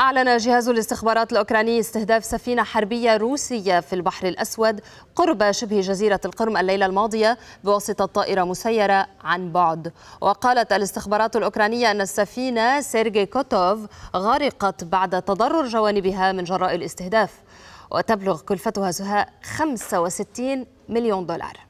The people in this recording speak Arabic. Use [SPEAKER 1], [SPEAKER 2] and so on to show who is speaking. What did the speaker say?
[SPEAKER 1] أعلن جهاز الاستخبارات الأوكراني استهداف سفينة حربية روسية في البحر الأسود قرب شبه جزيرة القرم الليلة الماضية بواسطة طائرة مسيرة عن بعد وقالت الاستخبارات الأوكرانية أن السفينة سيرجي كوتوف غرقت بعد تضرر جوانبها من جراء الاستهداف وتبلغ كلفتها سهاء 65 مليون دولار